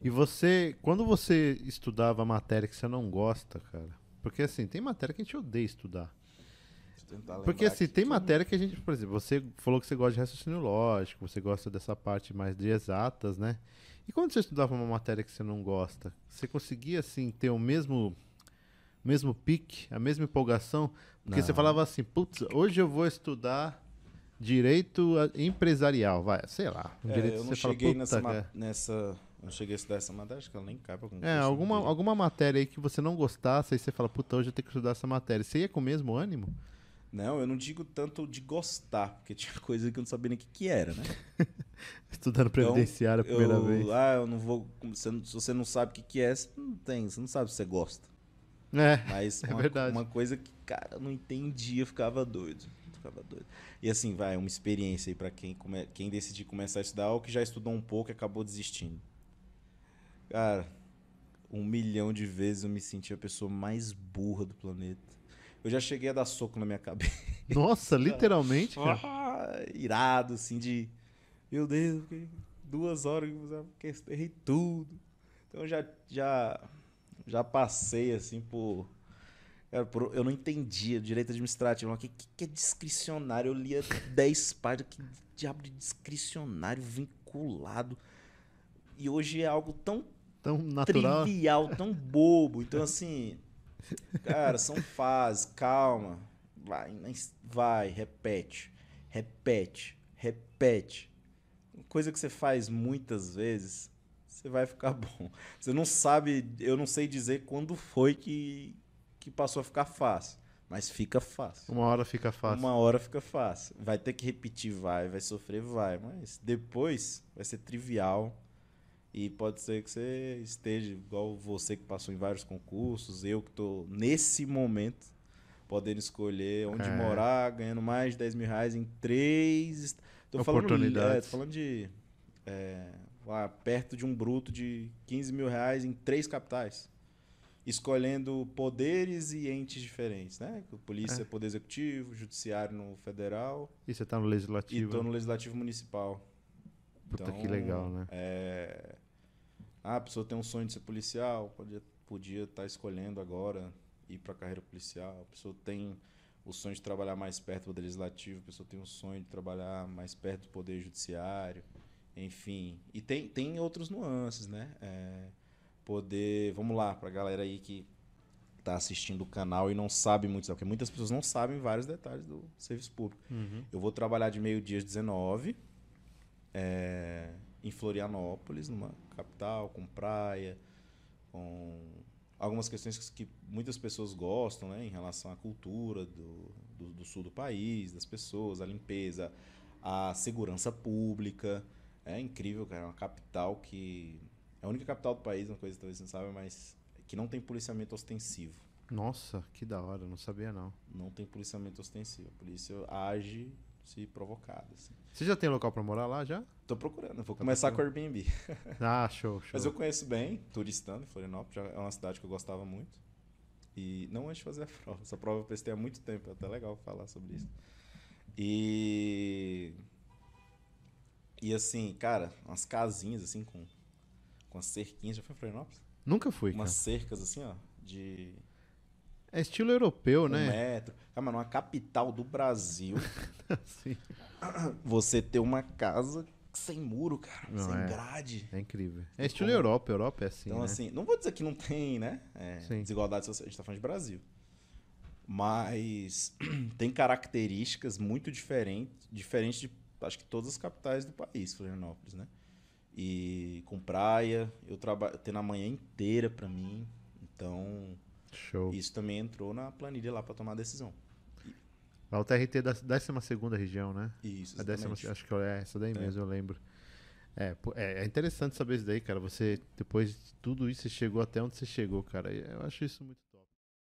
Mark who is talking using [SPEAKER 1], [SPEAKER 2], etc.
[SPEAKER 1] E você, quando você estudava matéria que você não gosta, cara, porque assim, tem matéria que a gente odeia estudar. Porque assim, tem matéria que a gente, por exemplo, você falou que você gosta de raciocínio lógico, você gosta dessa parte mais de exatas, né? E quando você estudava uma matéria que você não gosta, você conseguia assim ter o mesmo mesmo pique, a mesma empolgação? Porque não. você falava assim, putz, hoje eu vou estudar direito eh, empresarial, vai, sei lá. Um é, direito eu não cheguei fala, nessa, nessa
[SPEAKER 2] não cheguei a estudar essa matéria, acho que ela nem cai pra concurso. É, né? alguma,
[SPEAKER 1] alguma matéria aí que você não gostasse, aí você fala, puta, hoje eu tenho que estudar essa matéria. Você ia com o mesmo ânimo?
[SPEAKER 2] Não, eu não digo tanto de gostar, porque tinha coisa que eu não sabia nem o que, que era, né?
[SPEAKER 1] Estudando então, previdenciário então, a primeira eu, vez.
[SPEAKER 2] Ah, eu não vou. Você não, se você não sabe o que, que é, você não tem, você não sabe se você gosta. É. Mas é uma, é verdade. uma coisa que, cara, eu não entendia, ficava doido. Eu ficava doido. E assim, vai, uma experiência aí pra quem, come, quem decidir começar a estudar ou que já estudou um pouco e acabou desistindo. Cara, um milhão de vezes eu me senti a pessoa mais burra do planeta. Eu já cheguei a dar soco na minha cabeça.
[SPEAKER 1] Nossa, literalmente, cara.
[SPEAKER 2] Ah, irado, assim, de. Meu Deus, duas horas que errei tudo. Então eu já, já, já passei, assim, por. por, eu não entendia direito administrativo. O que, que, é discricionário? Eu lia 10 páginas. Que diabo de discricionário vinculado? E hoje é algo tão tão natural. Trivial, tão bobo. Então, assim, cara, são fases, calma. Vai, vai, repete, repete, repete. Coisa que você faz muitas vezes, você vai ficar bom. Você não sabe, eu não sei dizer quando foi que, que passou a ficar fácil. Mas fica fácil.
[SPEAKER 1] Uma hora fica fácil.
[SPEAKER 2] Uma hora fica fácil. Vai ter que repetir, vai, vai sofrer, vai. Mas depois vai ser trivial. E pode ser que você esteja igual você que passou em vários concursos, eu que estou nesse momento podendo escolher onde é. morar, ganhando mais de 10 mil reais em três. É, tô Oportunidades. Falando, é, estou falando de. É, lá, perto de um bruto de 15 mil reais em três capitais. Escolhendo poderes e entes diferentes, né? Polícia, é. é. Poder Executivo, Judiciário no Federal. E você está no Legislativo? E estou né? no Legislativo Municipal. Puta então, que legal, né? É ah, a pessoa tem um sonho de ser policial, podia podia estar tá escolhendo agora ir para a carreira policial. A pessoa tem o sonho de trabalhar mais perto do poder legislativo, a pessoa tem o sonho de trabalhar mais perto do poder judiciário, enfim. E tem tem outros nuances, né? É, poder, vamos lá, para a galera aí que está assistindo o canal e não sabe muito, porque muitas pessoas não sabem vários detalhes do serviço público. Uhum. Eu vou trabalhar de meio-dia às 19. É, em Florianópolis, numa capital com praia, com algumas questões que muitas pessoas gostam, né, em relação à cultura do, do, do sul do país, das pessoas, a limpeza, a segurança pública. É incrível, cara, é uma capital que é a única capital do país, uma coisa que talvez você não saiba, mas que não tem policiamento ostensivo. Nossa, que da hora, não sabia não. Não tem policiamento ostensivo. A polícia age se provocado. Assim.
[SPEAKER 1] Você já tem local para morar lá já? Tô procurando, vou tá começar procurando. com o Airbnb. Ah, show, show. Mas eu conheço
[SPEAKER 2] bem, turistando, em Florianópolis, já é uma cidade que eu gostava muito. E não antes de fazer a prova, essa prova eu prestei há muito tempo, é até legal falar sobre isso. E. E assim, cara, umas casinhas assim com, com cerquinhas. Já foi em Florianópolis?
[SPEAKER 1] Nunca fui. Umas cara.
[SPEAKER 2] cercas assim, ó, de é estilo europeu, um né? Metro. Ah, mano, uma capital do Brasil. Sim. Você ter uma casa sem muro, cara, não, sem é. grade. É incrível. É estilo então, Europa, Europa é assim. Então, né? assim, não vou dizer que não tem, né? É, desigualdade social, a gente tá falando de Brasil. Mas tem características muito diferentes, diferentes de acho que todas as capitais do país, Florianópolis, né? E com praia, eu trabalho tendo a manhã inteira para mim. Então, Show. Isso também entrou na planilha lá para tomar a decisão.
[SPEAKER 1] a o TRT da 12 região, né? Isso, a décima, Acho que é essa daí é. mesmo, eu lembro. É, é, é interessante saber isso daí, cara. Você, depois de tudo isso, você chegou até onde você chegou, cara. Eu acho isso muito